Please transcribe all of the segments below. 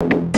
you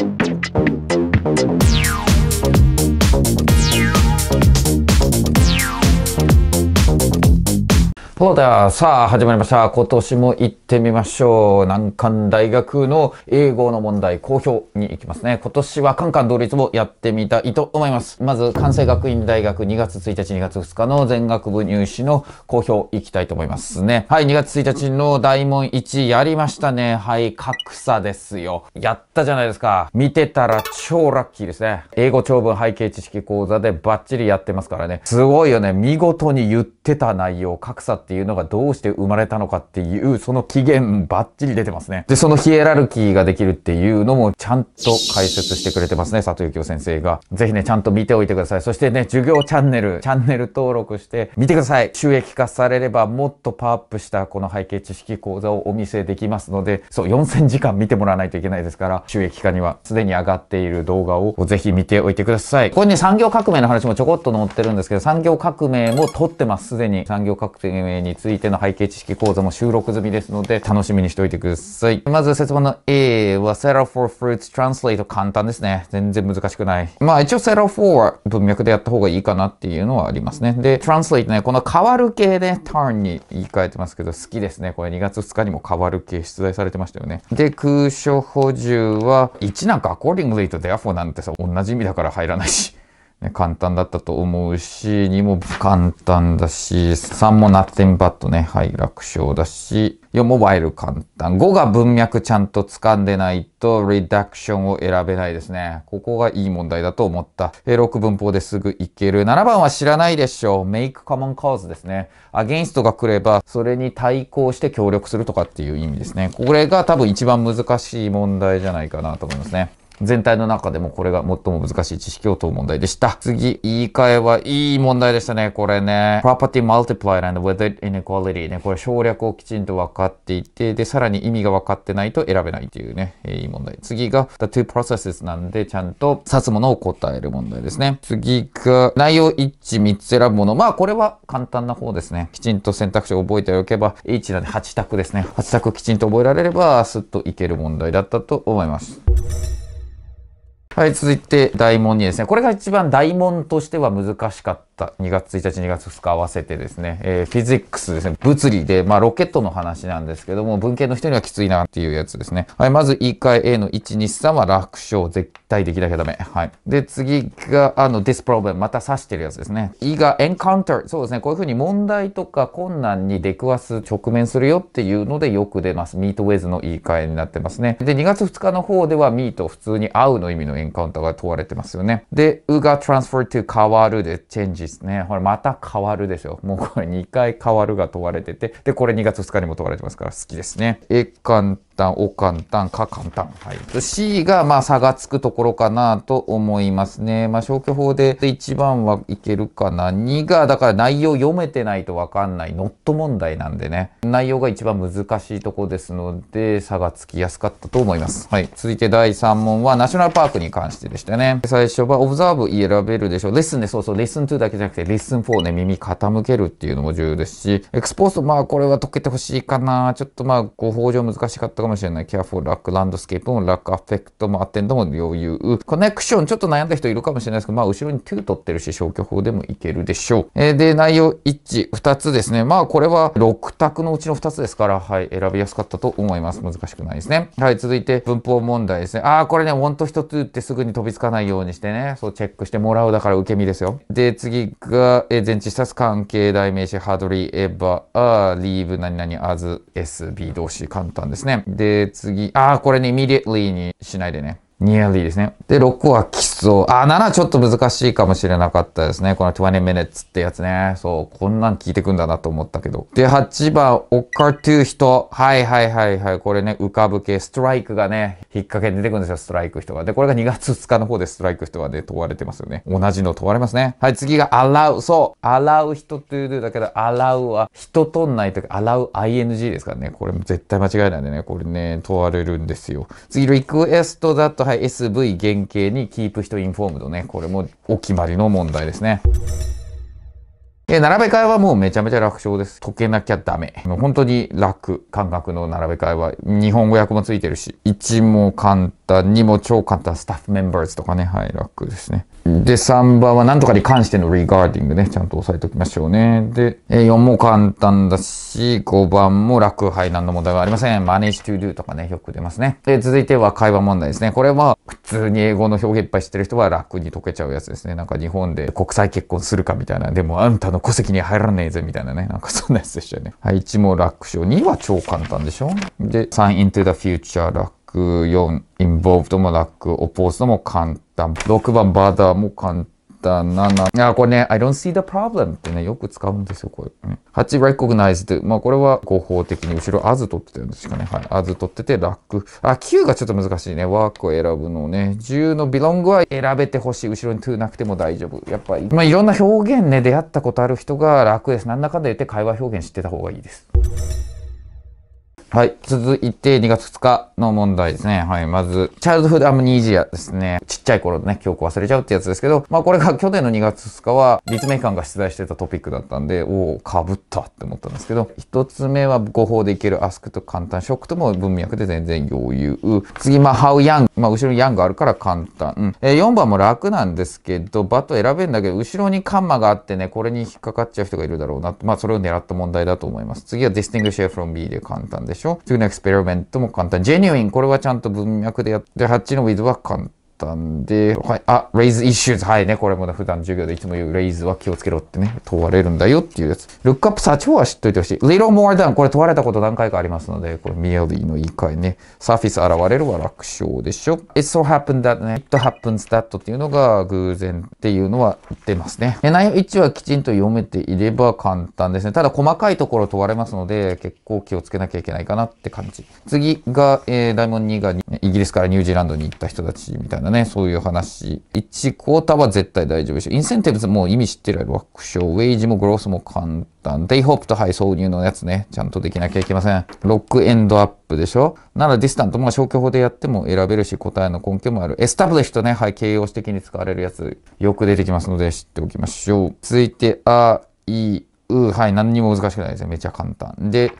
そうだ。さあ、始まりました。今年も行ってみましょう。難関大学の英語の問題、公表に行きますね。今年はカンカン同率もやってみたいと思います。まず、関西学院大学2月1日、2月2日の全学部入試の公表行きたいと思いますね。はい、2月1日の大問1やりましたね。はい、格差ですよ。やったじゃないですか。見てたら超ラッキーですね。英語長文背景知識講座でバッチリやってますからね。すごいよね。見事に言ってた内容、格差ってっていうのがどうして生まれたのかっていう、その起源バッチリ出てますね。で、そのヒエラルキーができるっていうのもちゃんと解説してくれてますね、佐藤幸雄先生が。ぜひね、ちゃんと見ておいてください。そしてね、授業チャンネル、チャンネル登録して見てください。収益化されればもっとパワーアップしたこの背景知識講座をお見せできますので、そう、4000時間見てもらわないといけないですから、収益化にはすでに上がっている動画をぜひ見ておいてください。ここに産業革命の話もちょこっと載ってるんですけど、産業革命も撮ってます、すでに。産業革命についての背景知識講座も収録済みですので、楽しみにしておいてください。まず説問の A は Settle for Fruits Translate 簡単ですね。全然難しくない。まあ一応 Settle for 文脈でやった方がいいかなっていうのはありますね。で、Translate ね、この変わる系でターンに言い換えてますけど、好きですね。これ2月2日にも変わる系出題されてましたよね。で、空所補充は1なんか accordingly と therefore なんてさ、同じ意味だから入らないし。ね、簡単だったと思うし、2も簡単だし、3もナッテンバットね、はい、楽勝だし、4もワイル簡単。5が文脈ちゃんと掴んでないと、リダクションを選べないですね。ここがいい問題だと思った。6文法ですぐいける。7番は知らないでしょう。make common cause ですね。アゲインストが来れば、それに対抗して協力するとかっていう意味ですね。これが多分一番難しい問題じゃないかなと思いますね。全体の中でもこれが最も難しい知識を問う問題でした。次、言い換えはいい問題でしたね、これね。property multiplied and with it inequality ね、これ省略をきちんと分かっていて、で、さらに意味が分かってないと選べないというね、いい問題。次が the two processes なんで、ちゃんと指すものを答える問題ですね。次が、内容一致三つ選ぶもの。まあ、これは簡単な方ですね。きちんと選択肢を覚えておけば、H なんで8択ですね。8択きちんと覚えられれば、すっといける問題だったと思います。はい、続いて大門2ですね。これが一番大門としては難しかった2月1日、2月2日合わせてですね、えー、フィジックスですね、物理で、まあロケットの話なんですけども、文系の人にはきついなっていうやつですね。はい、まず E 回 A の1、2、3は楽勝、絶対できなきゃダメ。はい。で、次が、あの、this problem、また指してるやつですね。E が encounter、そうですね、こういうふうに問題とか困難に出くわす、直面するよっていうのでよく出ます。meet with の E 回になってますね。で、2月2日の方では meet、普通に会うの意味のエンカウンターが問われてますよね。で、うが transfer to 変わるで、チェンジですね。これまた変わるですよ。もうこれ2回変わるが問われてて、で、これ2月2日にも問われてますから好きですね。栄冠単、お簡単、か簡単。はい。C が、まあ、差がつくところかなと思いますね。まあ、消去法で1番はいけるかな。2が、だから内容読めてないとわかんない、ノット問題なんでね。内容が一番難しいとこですので、差がつきやすかったと思います。はい。続いて第3問は、ナショナルパークに関してでしたね。最初は、オブザーブ選べるでしょう。レッスンね、そうそう、レッスン2だけじゃなくて、レッスン4ね、耳傾けるっていうのも重要ですし、エクスポースト、まあ、これは解けてほしいかな。ちょっとまあ、ご法上難しかったかももしれない。ケアフォー、ラック、ランドスケープも、ラック、アフェクトも、アテンドも余裕。コネクション、ちょっと悩んだ人いるかもしれないですけど、まあ、後ろに2取ってるし、消去法でもいけるでしょう。えー、で、内容1、2つですね。まあ、これは6択のうちの2つですから、はい、選びやすかったと思います。難しくないですね。はい、続いて、文法問題ですね。ああ、これね、want 1つってすぐに飛びつかないようにしてね、そうチェックしてもらうだから受け身ですよ。で、次が、えー、前置詞足す関係代名詞、ハードリー、エヴァ、l e リーブ、何々、アズ、SB 動詞、簡単ですね。で、次、ああ、これね、immediately にしないでね。nearly ですね。で、6は基礎。あ、7ちょっと難しいかもしれなかったですね。この20 minutes ってやつね。そう、こんなん聞いてくんだなと思ったけど。で、8番、おかと人。はいはいはいはい。これね、浮かぶ系。ストライクがね、引っ掛けに出てくるんですよ、ストライク人が。で、これが2月2日の方でストライク人はね、問われてますよね。同じの問われますね。はい、次が、洗う。そう、洗う人というだけど、洗うは、人とんないと l 洗う ing ですからね。これ絶対間違いなんでね、これね、問われるんですよ。次、リクエストだと、はい、SV 原型にキープ人インフォームドね。これもお決まりの問題ですね。えー、並べ替えはもうめちゃめちゃ楽勝です。解けなきゃダメ。もう本当に楽。感覚の並べ替えは、日本語訳もついてるし、1も簡単、2も超簡単、スタッフメンバーズとかね、はい、楽ですね。で、3番は何とかに関してのリガーディングね、ちゃんと押さえておきましょうね。で、4も簡単だし、5番も楽、はい、何の問題がありません。manage to do とかね、よく出ますね。で、続いては会話問題ですね。これは、普通に英語の表現いっぱい知ってる人は楽に解けちゃうやつですね。なんか日本で国際結婚するかみたいな、でもあんたの戸籍に入らねえぜみたいなね。なんかそんなやつでしたよね。はい、1も楽勝。2は超簡単でしょで、3 into the future 楽。4 involved も楽。オポーズも簡単。6番バーダーも簡った7。あ、これね、I don't see the problem ってね、よく使うんですよ、これ。8、recognized。まあ、これは合法的に、後ろ、アズ取ってたんですかね。はい。アズ取ってて、楽。あ、9がちょっと難しいね。ワークを選ぶのね。10の belong は選べてほしい。後ろに to なくても大丈夫。やっぱり、まあ、いろんな表現ね、出会ったことある人が楽です。何らかで言って会話表現してた方がいいです。はい。続いて、2月2日の問題ですね。はい。まず、チャイルドフードアムニージアですね。ちっちゃい頃のね、記憶忘れちゃうってやつですけど、まあこれが去年の2月2日は、立命館が出題してたトピックだったんで、おおかぶったって思ったんですけど、1つ目は誤報でいけるアスクと簡単ショックとも文脈で全然余裕。次、まあ、ハウヤン。まあ後ろにヤンがあるから簡単。えー、4番も楽なんですけど、バット選べんだけど、後ろにカンマがあってね、これに引っかかっちゃう人がいるだろうな。まあそれを狙った問題だと思います。次はディスティングシェアフロン B で簡単でししょ次のエクスペリメントも簡単。ジェニュイン、これはちゃんと文脈でやって、ハッチのウィズは簡単。ったんで、はい、あ、raise issues。はいね、これもね、普段授業でいつも言う raise は気をつけろってね、問われるんだよっていうやつ。look up search は知っといてほしい。little more than これ問われたこと何回かありますので、これミアリーの言い換えね。surface 現れるは楽勝でしょ。it so happened that ね、it happens that っていうのが偶然っていうのは言ってますね。内容1はきちんと読めていれば簡単ですね。ただ細かいところ問われますので、結構気をつけなきゃいけないかなって感じ。次が、えー、モン2がイギリスからニュージーランドに行った人たちみたいななね、そういう話。1クォーターは絶対大丈夫でしょ。インセンティブズも意味知ってるやろ、ョ勝。ウェイジもグロースも簡単。デイホープとハイ挿入のやつね、ちゃんとできなきゃいけません。ロックエンドアップでしょ。ならディスタント、も消去法でやっても選べるし、答えの根拠もある。エスタブリッシュとね、はい、形容詞的に使われるやつ、よく出てきますので知っておきましょう。続いて、あ、い、う、はい、何にも難しくないですね。めちゃ簡単。で、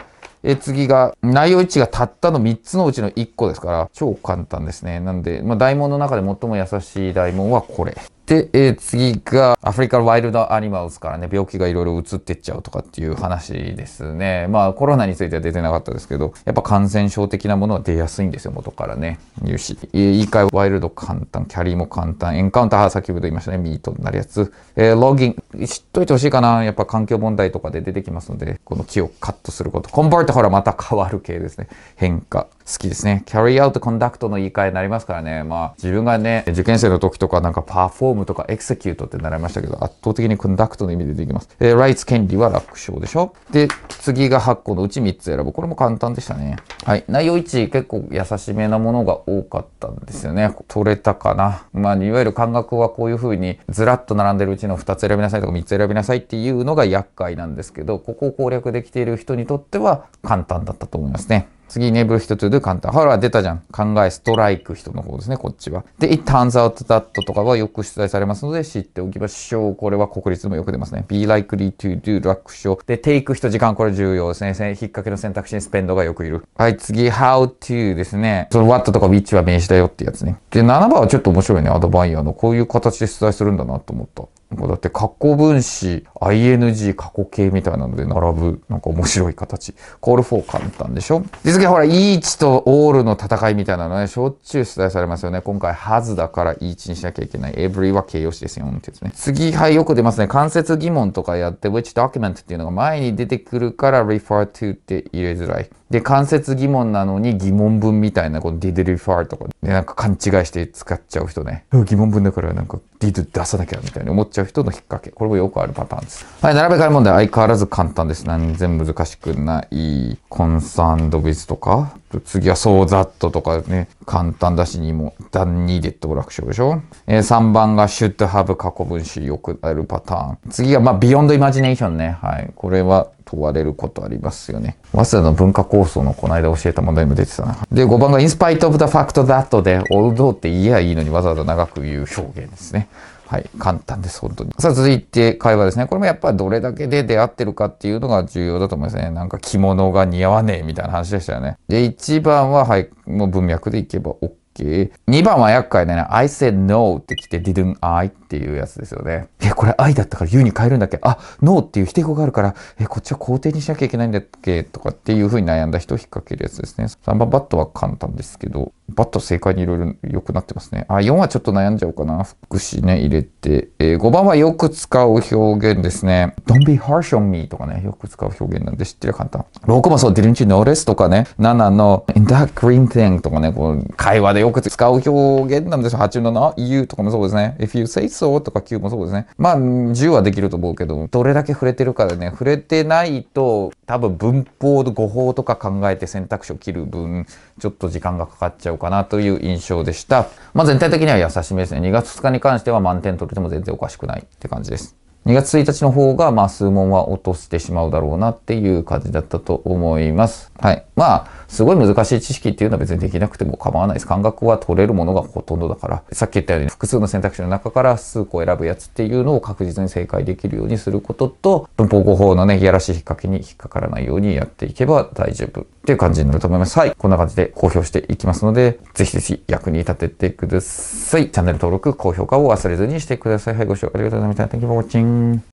え次が、内容位置がたったの3つのうちの1個ですから、超簡単ですね。なんで、まあ、大門の中で最も優しい大門はこれ。で、えー、次がアフリカワイルドアニマルズからね、病気がいろいろ移ってっちゃうとかっていう話ですね。まあコロナについては出てなかったですけど、やっぱ感染症的なものは出やすいんですよ、元からね。言うし。言い換えワイルド簡単、キャリーも簡単、エンカウンターは先ほど言いましたね、ミートになるやつ。えー、ロギン、知っといてほしいかな。やっぱ環境問題とかで出てきますので、この木をカットすること。コンバートほらまた変わる系ですね。変化。好きですね。carry out conduct の言い換えになりますからね。まあ、自分がね、受験生の時とかなんかパフォームとかエクセキュートって習いましたけど、圧倒的に conduct の意味でできます。で、rights 権利は楽勝でしょで、次が8個のうち3つ選ぶ。これも簡単でしたね。はい。内容1、結構優しめなものが多かったんですよね。取れたかな。まあ、いわゆる感覚はこういう風にずらっと並んでるうちの2つ選びなさいとか3つ選びなさいっていうのが厄介なんですけど、ここを攻略できている人にとっては簡単だったと思いますね。次、never hit to do 簡単。ほら、出たじゃん。考え、ストライク人の方ですね、こっちは。で、it turns out that とかはよく出題されますので、知っておきましょう。これは国立でもよく出ますね。be likely to do 楽勝。で、take 人時間、これ重要ですね。引っ掛けの選択肢にスペンドがよくいる。はい、次、how to ですね。その what とか which は名詞だよってやつね。で、7番はちょっと面白いね。アドバイアの。こういう形で出題するんだなと思った。だって、格好分子、ing、過去形みたいなので並ぶ、なんか面白い形。call for 簡単でしょ実現ほら、each と all の戦いみたいなのね、しょっちゅう出題されますよね。今回、has だから each にしなきゃいけない。every は形容詞ですよ、ってね。次、はい、よく出ますね。間接疑問とかやって、which document っていうのが前に出てくるから、refer to って入れづらい。で、関節疑問なのに疑問文みたいな、この did refer とか、で、なんか勘違いして使っちゃう人ね。疑問文だからなんか did 出さなきゃみたいに思っちゃう人の引っ掛け。これもよくあるパターンです。はい、並べ替え問題相変わらず簡単です。何然難しくない。コンサンドビ h とか、と次はソーザットとかね、簡単だしにも、ダンニーデッド楽ラでしょえー、3番がシュッドハブ過去分子よくあるパターン。次がまあ、ビヨンドイマジネーションね。はい。これは問われることありますよね。早稲田の文化構想のこの間教えた問題も出てたな。で、5番が in spite of the fact that で、although って言えばいいのにわざわざ長く言う表現ですね。はい、簡単です、本当に。さあ、続いて会話ですね。これもやっぱりどれだけで出会ってるかっていうのが重要だと思いますね。なんか着物が似合わねえみたいな話でしたよね。で、1番は、はい、もう文脈でいけば OK。2番は厄介だね。I said no って来て didn't I っていうやつですよね。え、これ愛だったから U に変えるんだっけあ、ノーっていう否定語があるから、え、こっちは肯定にしなきゃいけないんだっけとかっていうふうに悩んだ人を引っ掛けるやつですね。3番バットは簡単ですけど、バット正解にいろいろ良くなってますね。あ、4はちょっと悩んじゃおうかな。福祉ね、入れて。えー、5番はよく使う表現ですね。Don't be harsh on me とかね、よく使う表現なんで知ってる簡単。6もそう、didn't you notice とかね。7の in that green thing とかね、こう会話でよく使う表現なんですよ。8の n o you とかもそうですね。if you say 層とか9もそうですね。まあ、10はできると思うけど、どれだけ触れてるかでね、触れてないと、多分文法の語法とか考えて選択肢を切る分、ちょっと時間がかかっちゃうかなという印象でした。まあ、全体的には優しめですね。2月2日に関しては満点取れても全然おかしくないって感じです。2月1日の方が、まあ、数問は落としてしまうだろうなっていう感じだったと思います。はい。まあ、すごい難しい知識っていうのは別にできなくても構わないです。感覚は取れるものがほとんどだから、さっき言ったように複数の選択肢の中から数個選ぶやつっていうのを確実に正解できるようにすることと、文法語法のね、いやらしい引っ掛けに引っかからないようにやっていけば大丈夫っていう感じになると思います。はい。こんな感じで公表していきますので、ぜひぜひ役に立ててください。チャンネル登録、高評価を忘れずにしてください。はい、ご視聴ありがとうございました。Thank you for watching.